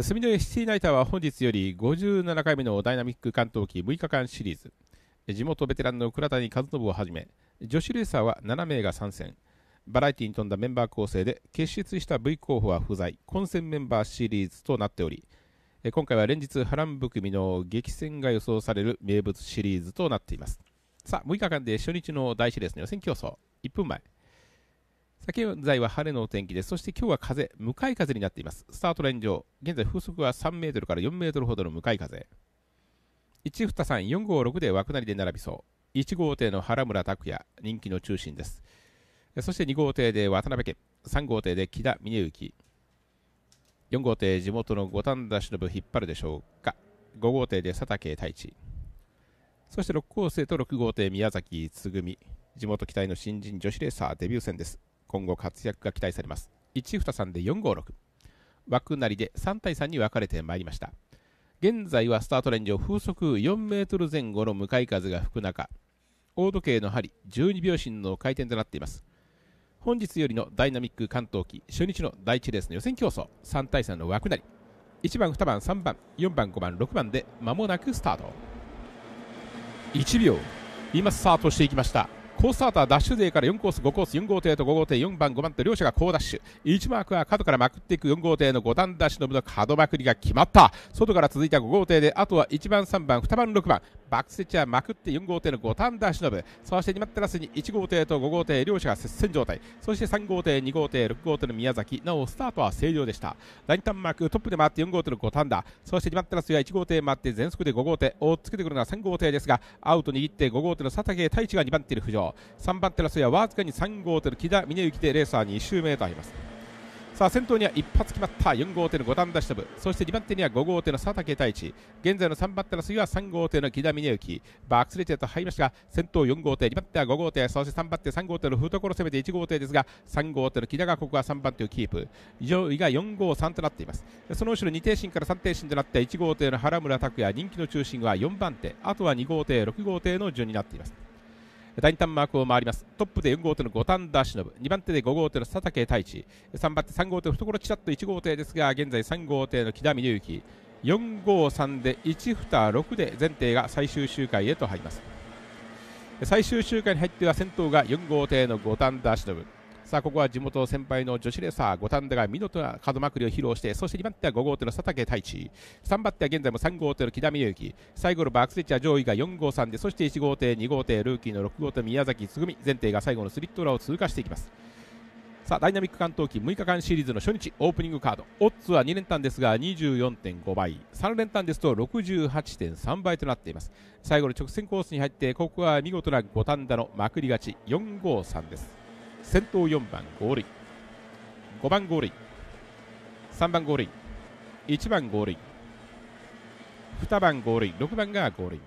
住のエシティナイターは本日より57回目のダイナミック関東期6日間シリーズ地元ベテランの倉谷和信をはじめ女子レーサーは7名が参戦バラエティに富んだメンバー構成で結出した V 候補は不在混戦メンバーシリーズとなっており今回は連日波乱含みの激戦が予想される名物シリーズとなっていますさあ6日間で初日の第1レースの予選競争1分前現在は晴れのお天気です。そして今日は風、向かい風になっています。スタートライン上、現在風速は3メートルから4メートルほどの向かい風。1、2、3、4、5、6で枠なりで並びそう。1号艇の原村拓也、人気の中心です。そして2号艇で渡辺家、3号艇で木田峰幸。4号艇、地元の五反田忍引っ張るでしょうか。5号艇で佐竹太一。そして6号艇と6号艇、宮崎つぐみ。地元期待の新人女子レーサーデビュー戦です。今後活躍が期待されます1二3で456枠なりで3対3に分かれてまいりました現在はスタートレンジを風速4メートル前後の向かい風が吹く中大時計の針12秒針の回転となっています本日よりのダイナミック関東期初日の第1レースの予選競争3対3の枠なり1番2番3番4番5番6番で間もなくスタート1秒今スタートしていきましたコースタートはダッシュ勢から4コース、5コース、4号艇と5号艇、4番、5番と両者が好ダッシュ。1マークは角からまくっていく4号艇の5段ダッシュの部の角まくりが決まった。外から続いた5号艇で、あとは1番、3番、2番、6番。バックステッチはまくって4号艇の5段ダッシュの部。そして2番テラスに1号艇と5号艇両者が接戦状態。そして3号艇、2号艇、6号艇の宮崎。なお、スタートは正常でした。ラインターンマーク、トップで回って4号艇の5段だ。そして2番テラスは1号艇回って全速で5号艇。追っつけてくるのは3号艇ですが、アウト握って5号艇の佐竹太一が2番手に浮上。3番手の水はわずかに3号手の木田峰行でレーサー2周目と入りますさあ先頭には一発決まった4号手の五段出しシぶそして2番手には5号手の佐竹太一現在の3番手の次は3号手の木田峰行バックスレテと入りましたが先頭4号手2番手は5号手そして3番手3号手の懐を攻めて1号手ですが3号手の木田がここは3番手をキープ上位が4号3となっていますその後ろ2艇身から3艇身となって1号艇の原村拓也人気の中心は4番手あとは2号艇6号艇の順になっています第2マークを回りますトップで4号手の五反田忍2番手で5号手の佐竹太一3番手3号手の懐ちらっと1号艇ですが現在3号艇の木田美幸4号3で1、2、6で前提が最終周回へと入ります最終周回に入っては先頭が4号艇の五反田忍さあここは地元先輩の女子レーサー五反田が見事な角まくりを披露してそして2番手は5号手の佐竹太一3番手は現在も3号手の木田美幸最後のバックステッチは上位が4号3でそして1号手2号手ルーキーの6号手宮崎つぐみ前提が最後のスリットラを通過していきますさあダイナミック関東期6日間シリーズの初日オープニングカードオッズは2連単ですが24.5倍3連単ですと68.3倍となっています最後の直線コースに入ってここは見事な五反田のまくり勝ち4さ3です先頭4番合ン5番合ン3番合ン1番合ン2番合ン6番が合ン